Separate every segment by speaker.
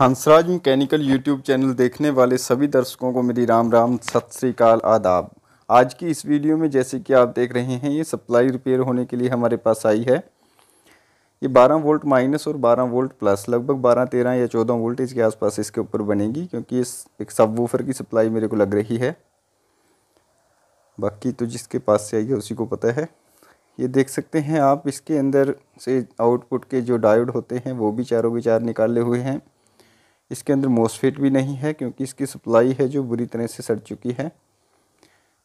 Speaker 1: Hansraj mechanical YouTube channel देखने वाले सभी दर्शकों को मेरी राम राम सत श्रीकाल आदाब आज की इस वीडियो में जैसे कि आप देख रहे हैं ये सप्लाई रिपेयर होने के लिए हमारे पास आई है ये 12 वोल्ट माइनस और 12 वोल्ट प्लस लगभग 12 13 या 14 वोल्ट इसके आसपास इसके ऊपर बनेगी क्योंकि इस एक सब की सप्लाई मेरे को लग रही है बाकी तो जिसके पास से आई है उसी को पता है ये देख सकते हैं आप इसके अंदर से आउटपुट के जो डायोड होते हैं वो भी चारों के चार निकाले हुए हैं इसके अंदर मोसफेट भी नहीं है क्योंकि इसकी सप्लाई है जो बुरी तरह से सड़ चुकी है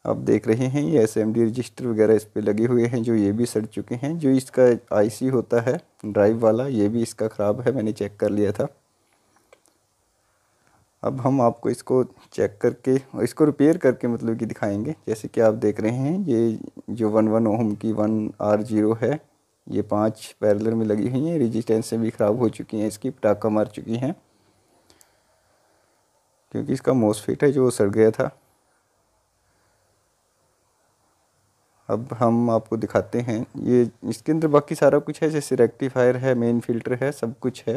Speaker 1: आप देख रहे हैं ये एस एम डी रजिस्टर वगैरह इस पर लगे हुए हैं जो ये भी सड़ चुके हैं जो इसका आईसी होता है ड्राइव वाला ये भी इसका ख़राब है मैंने चेक कर लिया था अब हम आपको इसको चेक करके इसको रिपेयर करके मतलब कि दिखाएंगे जैसे कि आप देख रहे हैं ये जो वन वन ओम की वन आर जीरो है ये पाँच पैरलर में लगी हुई हैं रजिस्टेंसें भी ख़राब हो चुकी हैं इसकी पटाखा मार चुकी हैं क्योंकि इसका मोसफिट है जो सड़ गया था अब हम आपको दिखाते हैं ये इसके अंदर बाकी सारा कुछ है जैसे रेक्टिफायर है मेन फिल्टर है सब कुछ है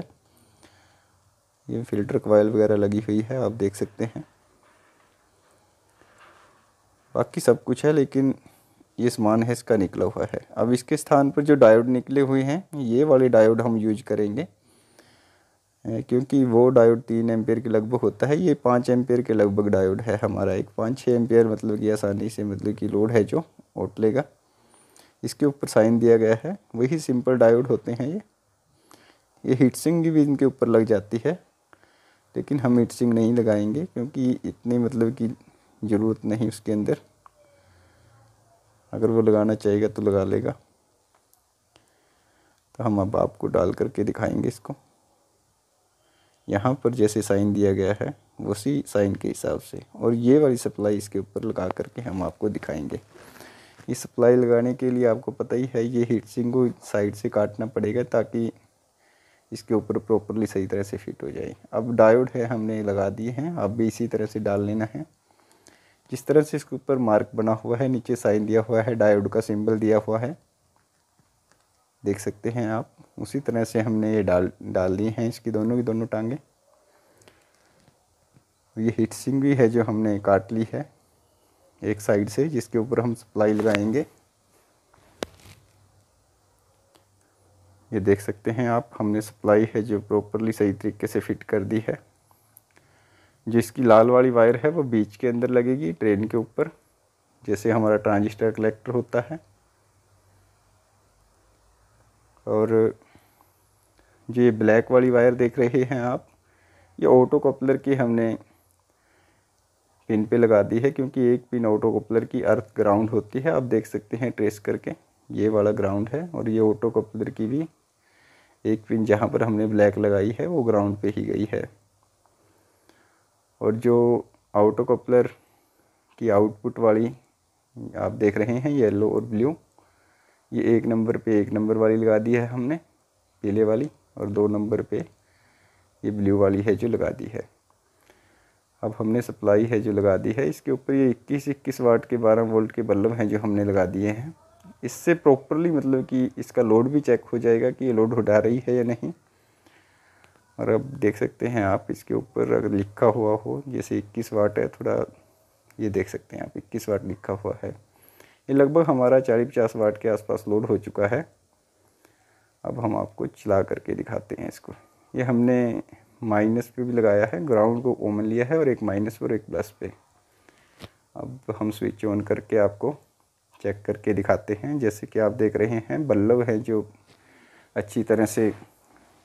Speaker 1: ये फिल्टर कोयल वगैरह लगी हुई है आप देख सकते हैं बाकी सब कुछ है लेकिन ये सामान है इसका निकला हुआ है अब इसके स्थान पर जो डायोड निकले हुए हैं ये वाले डायोड हम यूज करेंगे क्योंकि वो डायोड तीन एम्पेयर के लगभग होता है ये पाँच एम्पेयर के लगभग डायोड है हमारा एक पाँच छः एम्पेयर मतलब कि आसानी से मतलब कि लोड है जो ओट लेगा इसके ऊपर साइन दिया गया है वही सिंपल डायोड होते हैं ये ये हीट सिंग भी इनके ऊपर लग जाती है लेकिन हम हीट सिंग नहीं लगाएंगे क्योंकि इतनी मतलब कि ज़रूरत नहीं उसके अंदर अगर वो लगाना चाहेगा तो लगा लेगा तो हम अब आपको डाल करके दिखाएंगे इसको यहाँ पर जैसे साइन दिया गया है उसी साइन के हिसाब से और ये वाली सप्लाई इसके ऊपर लगा करके हम आपको दिखाएंगे इस सप्लाई लगाने के लिए आपको पता ही है ये हीट सिंग को साइड से काटना पड़ेगा ताकि इसके ऊपर प्रॉपरली सही तरह से फिट हो जाए अब डायोड है हमने लगा दिए हैं अब भी इसी तरह से डाल लेना है जिस तरह से इसके ऊपर मार्क बना हुआ है नीचे साइन दिया हुआ है डायोड का सिंबल दिया हुआ है देख सकते हैं आप उसी तरह से हमने ये डाल डाल दी हैं इसकी दोनों की दोनों टांगे ये हीट सिंग भी है जो हमने काट ली है एक साइड से जिसके ऊपर हम सप्लाई लगाएंगे ये देख सकते हैं आप हमने सप्लाई है जो प्रॉपरली सही तरीके से फिट कर दी है जिसकी लाल वाली वायर है वो बीच के अंदर लगेगी ट्रेन के ऊपर जैसे हमारा ट्रांजिस्टर कलेक्टर होता है और जो ये ब्लैक वाली वायर देख रहे हैं आप ये ऑटो कपलर की हमने पिन पे लगा दी है क्योंकि एक पिन ऑटो कपलर की अर्थ ग्राउंड होती है आप देख सकते हैं ट्रेस करके ये वाला ग्राउंड है और ये ऑटो कपलर की भी एक पिन जहाँ पर हमने ब्लैक लगाई है वो ग्राउंड पे ही गई है और जो ऑटो कपलर की आउटपुट वाली आप देख रहे हैं येलो और ब्लू ये एक नंबर पे एक नंबर वाली लगा दी है हमने पीले वाली और दो नंबर पे ये ब्लू वाली है जो लगा दी है अब हमने सप्लाई है जो लगा दी है इसके ऊपर ये इक्कीस इक्कीस वाट के बारह वोल्ट के बल्ब हैं जो हमने लगा दिए हैं इससे प्रॉपरली मतलब कि इसका लोड भी चेक हो जाएगा कि ये लोड उठा रही है या नहीं और अब देख सकते हैं आप इसके ऊपर अगर लिखा हुआ हो जैसे इक्कीस वाट है थोड़ा ये देख सकते हैं आप इक्कीस वाट लिखा हुआ है ये लगभग हमारा चालीस पचास वाट के आसपास लोड हो चुका है अब हम आपको चला करके दिखाते हैं इसको ये हमने माइनस पे भी लगाया है ग्राउंड को ओमन लिया है और एक माइनस और एक प्लस पे अब हम स्विच ऑन करके आपको चेक करके दिखाते हैं जैसे कि आप देख रहे हैं बल्लभ हैं जो अच्छी तरह से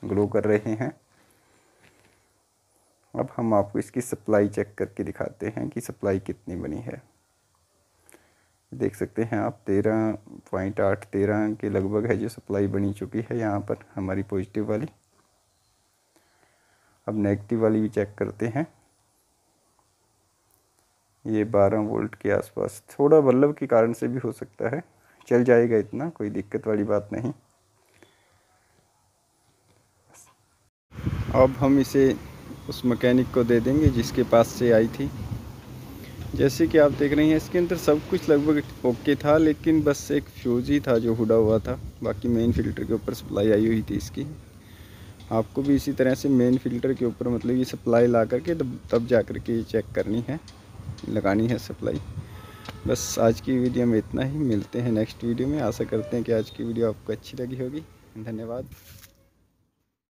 Speaker 1: ग्लो कर रहे हैं अब हम आपको इसकी सप्लाई चेक करके दिखाते हैं कि सप्लाई कितनी बनी है देख सकते हैं आप तेरह पॉइंट आठ तेरह के लगभग है जो सप्लाई बनी चुकी है यहाँ पर हमारी पॉजिटिव वाली अब नेगेटिव वाली भी चेक करते हैं ये बारह वोल्ट के आसपास थोड़ा बल्लभ के कारण से भी हो सकता है चल जाएगा इतना कोई दिक्कत वाली बात नहीं अब हम इसे उस मकैनिक को दे देंगे जिसके पास से आई थी जैसे कि आप देख रहे हैं इसके अंदर सब कुछ लगभग ओके था लेकिन बस एक फ्यूज ही था जो हुडा हुआ था बाकी मेन फिल्टर के ऊपर सप्लाई आई हुई थी इसकी आपको भी इसी तरह से मेन फिल्टर के ऊपर मतलब ये सप्लाई ला करके तब तब जा कर के चेक करनी है लगानी है सप्लाई बस आज की वीडियो में इतना ही मिलते हैं नेक्स्ट वीडियो में आशा करते हैं कि आज की वीडियो आपको अच्छी लगी होगी धन्यवाद